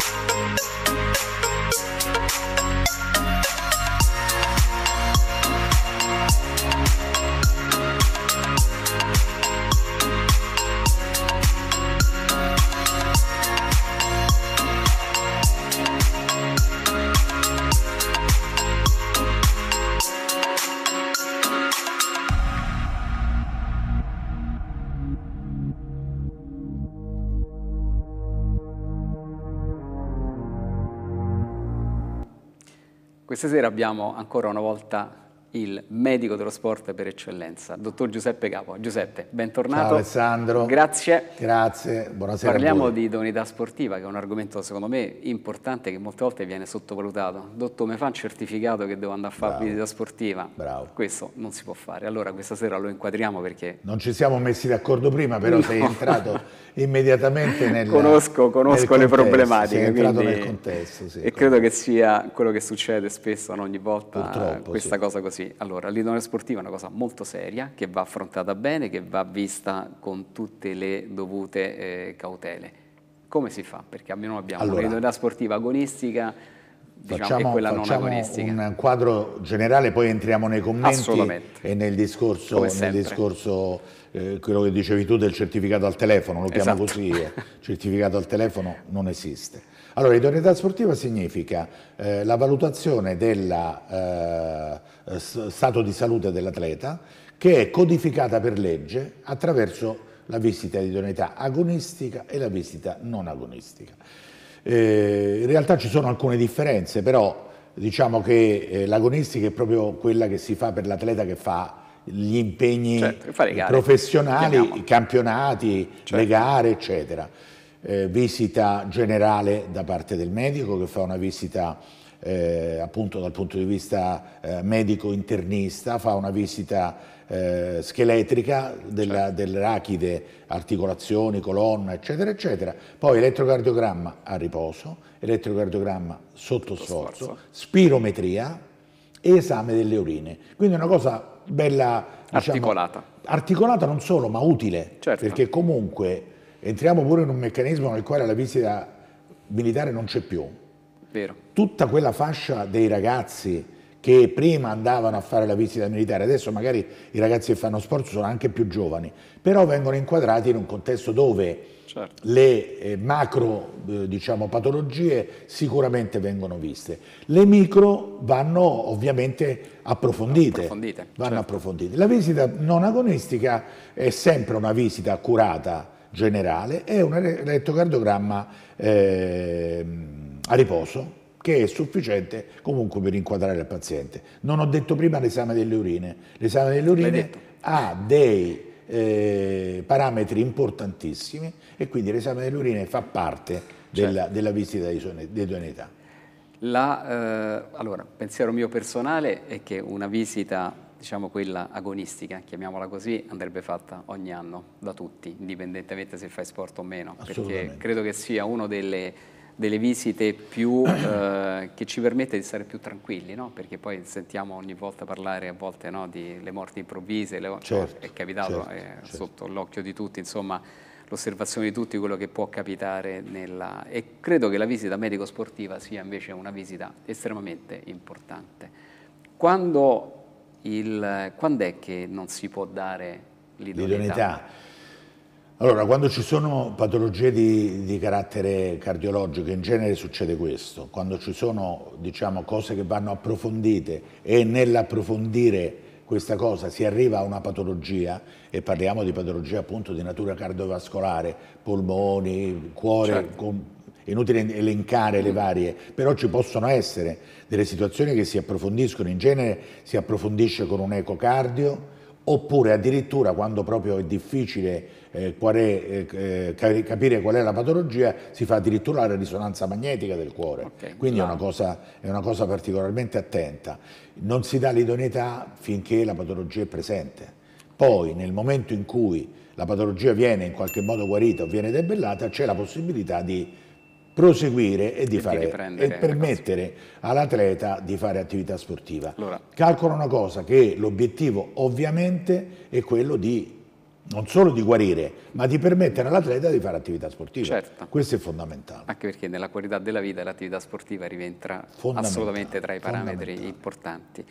Thank you. Questa sera abbiamo ancora una volta il medico dello sport per eccellenza, dottor Giuseppe Capo. Giuseppe, bentornato. Ciao Alessandro. Grazie. Grazie, buonasera. Parliamo di idoneità sportiva, che è un argomento secondo me importante che molte volte viene sottovalutato. Dottor, mi fa un certificato che devo andare a fare Bravo. visita sportiva? Bravo. Questo non si può fare. Allora questa sera lo inquadriamo perché... Non ci siamo messi d'accordo prima, però no. sei entrato immediatamente nel Conosco, conosco nel le contesto, problematiche. Sei entrato quindi... nel contesto, sì. E credo che sia quello che succede spesso, no? ogni volta, Purtroppo, questa sì. cosa così allora, l'idonea sportiva è una cosa molto seria che va affrontata bene, che va vista con tutte le dovute eh, cautele. Come si fa? Perché almeno abbiamo allora, un'idonea sportiva agonistica diciamo, facciamo, e quella non agonistica. un quadro generale, poi entriamo nei commenti e nel discorso, nel discorso eh, quello che dicevi tu del certificato al telefono, lo esatto. chiamo così, eh. certificato al telefono non esiste. Allora, idoneità sportiva significa eh, la valutazione del eh, stato di salute dell'atleta che è codificata per legge attraverso la visita di idoneità agonistica e la visita non agonistica. Eh, in realtà ci sono alcune differenze, però diciamo che eh, l'agonistica è proprio quella che si fa per l'atleta che fa gli impegni certo, professionali, i campionati, certo. le gare, certo. eccetera eh, visita generale da parte del medico che fa una visita eh, appunto dal punto di vista eh, medico-internista, fa una visita eh, scheletrica della, certo. dell'arachide, articolazioni, colonna, eccetera, eccetera. Poi elettrocardiogramma a riposo, elettrocardiogramma sotto sforzo, spirometria e esame delle urine. Quindi è una cosa bella... Diciamo, articolata. Articolata non solo, ma utile, certo. perché comunque entriamo pure in un meccanismo nel quale la visita militare non c'è più. Vero. Tutta quella fascia dei ragazzi che prima andavano a fare la visita militare, adesso magari i ragazzi che fanno sport sono anche più giovani, però vengono inquadrati in un contesto dove certo. le eh, macro eh, diciamo, patologie sicuramente vengono viste, le micro vanno ovviamente approfondite, approfondite, vanno certo. approfondite. La visita non agonistica è sempre una visita accurata, generale e un elettrocardiogramma eh, a riposo che è sufficiente comunque per inquadrare il paziente. Non ho detto prima l'esame delle urine. L'esame delle urine ha dei eh, parametri importantissimi e quindi l'esame delle urine fa parte certo. della, della, visita di, di idoneità. La, eh, allora, pensiero mio personale è che una visita diciamo quella agonistica, chiamiamola così, andrebbe fatta ogni anno da tutti, indipendentemente se fai sport o meno, perché credo che sia una delle, delle visite più, eh, che ci permette di stare più tranquilli, no? perché poi sentiamo ogni volta parlare a volte no, di le morti improvvise, le, cioè, certo, è capitato certo, eh, certo. sotto l'occhio di tutti, insomma l'osservazione di tutti quello che può capitare nella... e credo che la visita medico-sportiva sia invece una visita estremamente importante. Quando il, quando è che non si può dare l'idoneità? Allora, quando ci sono patologie di, di, carattere cardiologico, in genere succede questo, quando ci sono diciamo, cose che vanno approfondite e nell'approfondire questa cosa si arriva a una patologia, e parliamo di patologie appunto di natura cardiovascolare, polmoni, cuore certo. con è inutile elencare le varie, però ci possono essere delle situazioni che si approfondiscono, in genere si approfondisce con un ecocardio, oppure addirittura quando proprio è difficile eh, qual è, eh, eh capire qual è la patologia, si fa addirittura la risonanza magnetica del cuore. Okay, Quindi è, una cosa, è, una cosa, particolarmente attenta. Non si dà l'idoneità finché la patologia è presente. Poi nel momento in cui la patologia viene in qualche modo guarita o viene debellata, c'è la possibilità di proseguire e, di e fare, di e permettere all'atleta di fare attività sportiva. Allora. Calcola una cosa, che l'obiettivo ovviamente è quello di non solo di guarire, ma di permettere all'atleta di fare attività sportiva. Certo. Questo è fondamentale. Anche perché nella qualità della vita l'attività sportiva rientra assolutamente tra i parametri importanti.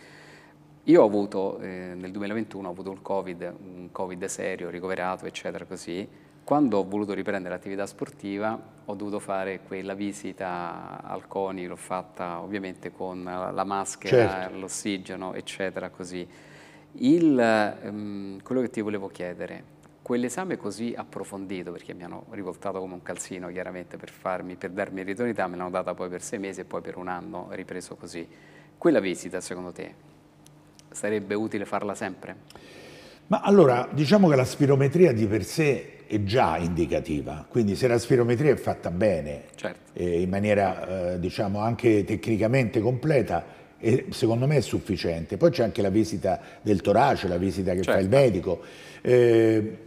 Io ho avuto, eh, nel 2021 ho avuto il Covid, un Covid serio, ricoverato, eccetera, così. Quando ho voluto riprendere l'attività sportiva ho dovuto fare quella visita al CONI, l'ho fatta ovviamente con la maschera, certo. l'ossigeno, eccetera, così. Il, ehm, quello che ti volevo chiedere, quell'esame così approfondito, perché mi hanno rivoltato come un calzino chiaramente per, farmi, per darmi ritornità, me l'hanno data poi per sei mesi e poi per un anno ripreso così. Quella visita, secondo te, sarebbe utile farla sempre? Ma allora, diciamo che la spirometria di per sé è già indicativa, quindi se la spirometria è fatta bene, certo. eh, in maniera eh, diciamo anche tecnicamente completa, eh, secondo me è sufficiente. Poi c'è anche la visita del torace, la visita che certo. fa il certo. medico. Eh,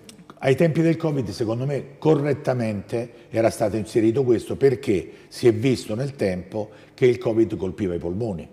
ai tempi del Covid, secondo me, correttamente era stato inserito questo perché si è visto nel tempo che il Covid colpiva i polmoni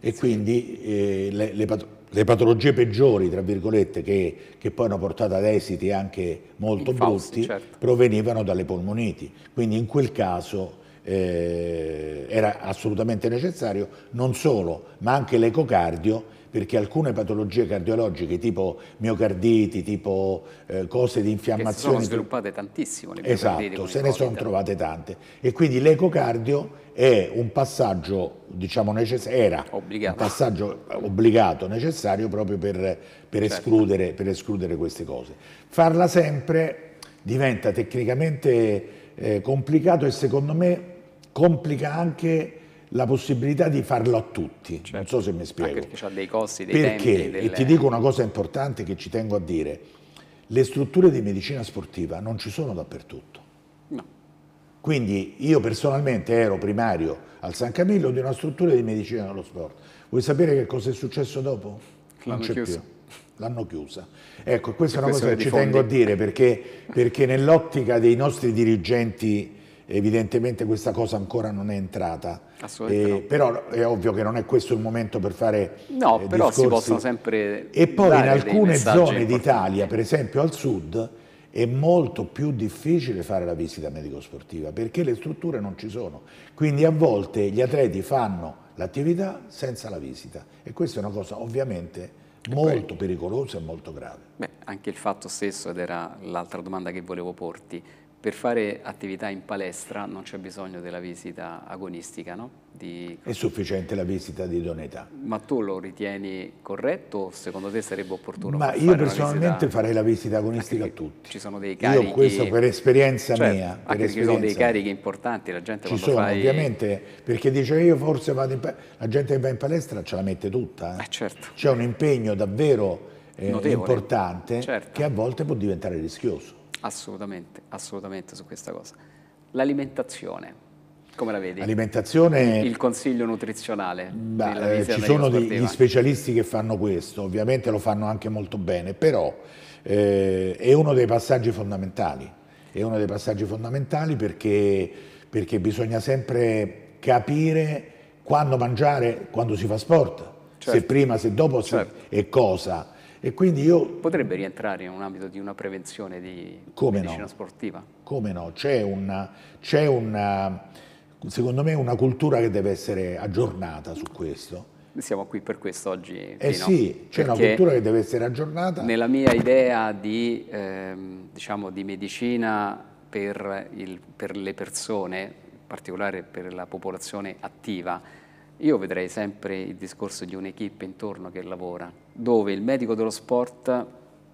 e sì. quindi eh, le, le patologie le patologie peggiori, tra virgolette, che, che, poi hanno portato ad esiti anche molto Infausti, brutti, certo. provenivano dalle polmoniti. Quindi in quel caso eh, era assolutamente necessario non solo, ma anche l'ecocardio perché alcune patologie cardiologiche tipo miocarditi, tipo eh, cose di infiammazione... Che si sono sviluppate tantissimo le Esatto, se ne sono trovate tante. E quindi l'ecocardio è un passaggio, diciamo, necessario, era obbligato. un passaggio obbligato, necessario proprio per, per, certo. escludere, per escludere, queste cose. Farla sempre diventa tecnicamente eh, complicato e secondo me complica anche la possibilità di farlo a tutti. Certo. Non so se mi spiego. Anche perché ha dei costi, dei perché, delle... E ti dico una cosa importante che ci tengo a dire. Le strutture di medicina sportiva non ci sono dappertutto. No. Quindi io personalmente ero primario al San Camillo di una struttura di medicina dello sport. Vuoi sapere che cosa è successo dopo? Non c'è più. L'hanno chiusa. Ecco, questa e è una cosa che ci fondi. tengo a dire perché, perché nell'ottica dei nostri dirigenti evidentemente questa cosa ancora non è entrata. Assolutamente. Eh, Però è ovvio che non è questo il momento per fare... No, eh, però discorsi. si possono sempre... E poi in alcune zone d'Italia, per esempio al sud, è molto più difficile fare la visita medico-sportiva perché le strutture non ci sono. Quindi a volte gli atleti fanno l'attività senza la visita e questa è una cosa ovviamente molto pericolosa e molto grave. Beh, anche il fatto stesso, ed era l'altra domanda che volevo porti, per fare attività in palestra non c'è bisogno della visita agonistica, no? Di... È sufficiente la visita di idoneità. Ma tu lo ritieni corretto o secondo te sarebbe opportuno? Ma io personalmente visita... farei la visita agonistica a tutti. Ci sono dei carichi... Io questo per esperienza cioè, mia. Anche per esperienza... ci sono dei carichi importanti, la gente ci sono, fai... ovviamente, perché dice io forse vado in palestra, la gente che va in palestra ce la mette tutta. Eh? Eh, certo. C'è un impegno davvero eh, importante certo. che a volte può diventare rischioso. Assolutamente, assolutamente su questa cosa. L'alimentazione, come la vedi? L'alimentazione... Il consiglio nutrizionale. Beh, eh, ci sono degli specialisti che fanno questo, ovviamente lo fanno anche molto bene, però eh, è uno dei passaggi fondamentali, è uno dei passaggi fondamentali perché, perché bisogna sempre capire quando mangiare, quando si fa sport, certo. se prima, se dopo certo. se, e cosa e quindi io... Potrebbe rientrare in un ambito di una prevenzione di Come medicina no? sportiva? Come no? C'è una, c'è una, secondo me, una cultura che deve essere aggiornata su questo siamo qui per questo oggi. Eh sì, c'è una cultura che deve essere aggiornata. Nella mia idea di, ehm, diciamo, di medicina per, il, per le persone, in particolare per la popolazione attiva, io vedrei sempre il discorso di un'equipe intorno che lavora, dove il medico dello sport,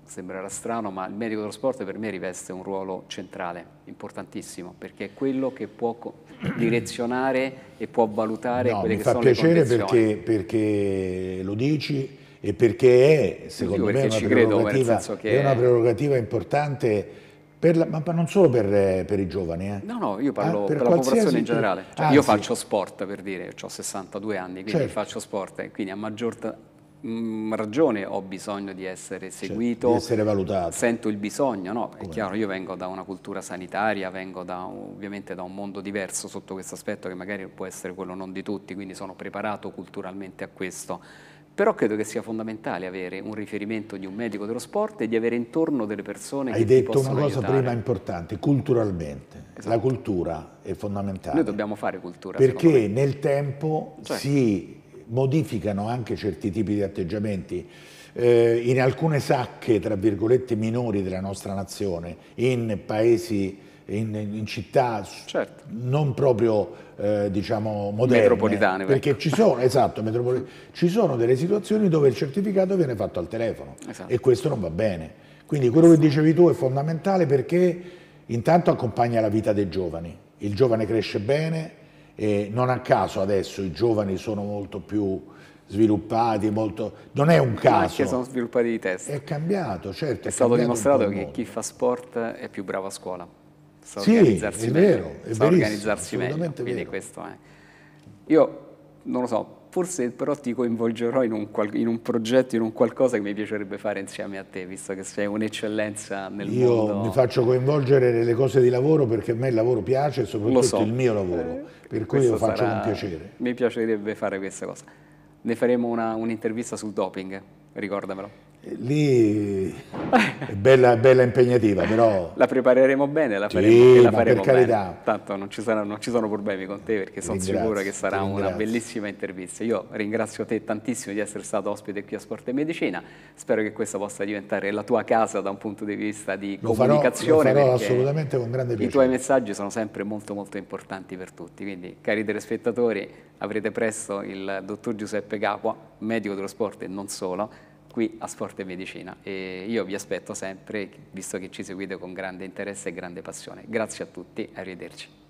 sembrerà strano, ma il medico dello sport per me riveste un ruolo centrale, importantissimo, perché è quello che può direzionare e può valutare no, quelle che sono le condizioni. Mi fa piacere perché lo dici e perché è, secondo me, una prerogativa, è una prerogativa importante la, ma non solo per, eh, per i giovani? Eh? No, no, io parlo ah, per, per la popolazione in generale. Cioè, ah, io faccio sport, per dire, ho 62 anni, quindi certo. faccio sport, e quindi a maggior mm, ragione ho bisogno di essere certo, seguito, cioè, di essere valutato. Sento il bisogno, no? È chiaro, io vengo da una cultura sanitaria, vengo da, ovviamente da un mondo diverso sotto questo aspetto che magari può essere quello non di tutti, quindi sono preparato culturalmente a questo. Però credo che sia fondamentale avere un riferimento di un medico dello sport e di avere intorno delle persone Hai che ti possono Hai detto una cosa prima importante, culturalmente. Esatto. La cultura è fondamentale. Noi dobbiamo fare cultura. Perché nel tempo cioè. si modificano anche certi tipi di atteggiamenti. Eh, in alcune sacche, tra virgolette, minori della nostra nazione, in paesi in, in città certo. non proprio eh, diciamo moderne metropolitane ecco. perché ecco. ci, sono, esatto, metropoli ci sono delle situazioni dove il certificato viene fatto al telefono esatto. e questo non va bene quindi quello che dicevi tu è fondamentale perché intanto accompagna la vita dei giovani il giovane cresce bene e non a caso adesso i giovani sono molto più sviluppati, molto... non è un caso. Anche sono sviluppati di testa. È cambiato, certo. È, è stato dimostrato che chi fa sport è più bravo a scuola sa sì, organizzarsi è vero, meglio, è sa organizzarsi meglio. Quindi questo è. Io non lo so, forse però ti coinvolgerò in un, in un, progetto, in un qualcosa che mi piacerebbe fare insieme a te, visto che sei un'eccellenza nel Io mondo. Io mi faccio coinvolgere nelle cose di lavoro perché a me il lavoro piace e soprattutto so. il mio lavoro, per cui lo faccio sarà, con piacere. Mi piacerebbe fare questa cosa. Ne faremo un'intervista sul doping, ricordamelo. Lì è bella, bella impegnativa, però... La prepareremo bene, la faremo, sì, la faremo per carità. Bene. Tanto non ci, saranno, non ci, sono problemi con te perché sono sicuro che sarà una bellissima intervista. Io ringrazio te tantissimo di essere stato ospite qui a Sport e Medicina, spero che questa possa diventare la tua casa da un punto di vista di lo comunicazione. Farò, lo farò assolutamente con grande piacere. I tuoi messaggi sono sempre molto molto importanti per tutti, quindi cari telespettatori avrete presto il dottor Giuseppe Capua, medico dello sport e non solo, qui a Sport e Medicina e io vi aspetto sempre, visto che ci seguite con grande interesse e grande passione. Grazie a tutti, arrivederci.